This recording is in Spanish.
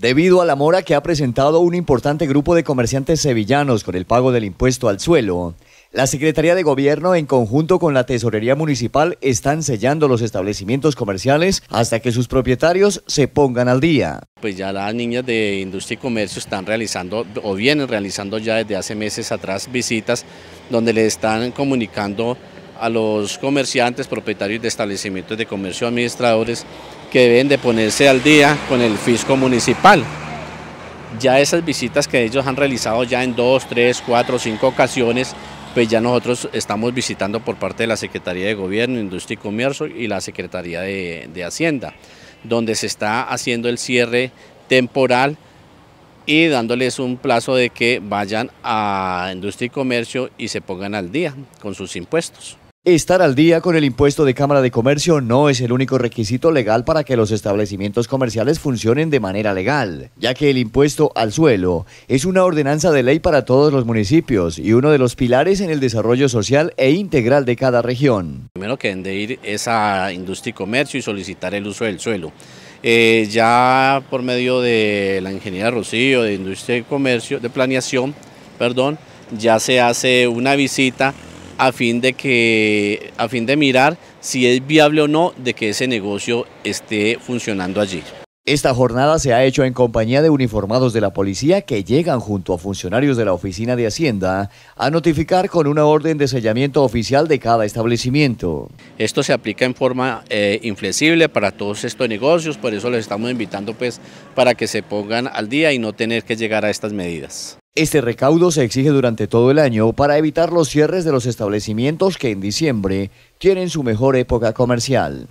Debido a la mora que ha presentado un importante grupo de comerciantes sevillanos con el pago del impuesto al suelo, la Secretaría de Gobierno, en conjunto con la Tesorería Municipal, están sellando los establecimientos comerciales hasta que sus propietarios se pongan al día. Pues ya las niñas de Industria y Comercio están realizando o vienen realizando ya desde hace meses atrás visitas donde le están comunicando a los comerciantes, propietarios de establecimientos de comercio, administradores, que deben de ponerse al día con el fisco municipal. Ya esas visitas que ellos han realizado ya en dos, tres, cuatro, cinco ocasiones, pues ya nosotros estamos visitando por parte de la Secretaría de Gobierno, Industria y Comercio y la Secretaría de, de Hacienda, donde se está haciendo el cierre temporal y dándoles un plazo de que vayan a Industria y Comercio y se pongan al día con sus impuestos. Estar al día con el impuesto de Cámara de Comercio no es el único requisito legal para que los establecimientos comerciales funcionen de manera legal, ya que el impuesto al suelo es una ordenanza de ley para todos los municipios y uno de los pilares en el desarrollo social e integral de cada región. Primero que de ir es a Industria y Comercio y solicitar el uso del suelo. Eh, ya por medio de la ingeniera Rocío de Industria y Comercio, de Planeación, perdón, ya se hace una visita a fin de que a fin de mirar si es viable o no de que ese negocio esté funcionando allí. Esta jornada se ha hecho en compañía de uniformados de la policía que llegan junto a funcionarios de la Oficina de Hacienda a notificar con una orden de sellamiento oficial de cada establecimiento. Esto se aplica en forma eh, inflexible para todos estos negocios, por eso los estamos invitando pues para que se pongan al día y no tener que llegar a estas medidas. Este recaudo se exige durante todo el año para evitar los cierres de los establecimientos que en diciembre tienen su mejor época comercial.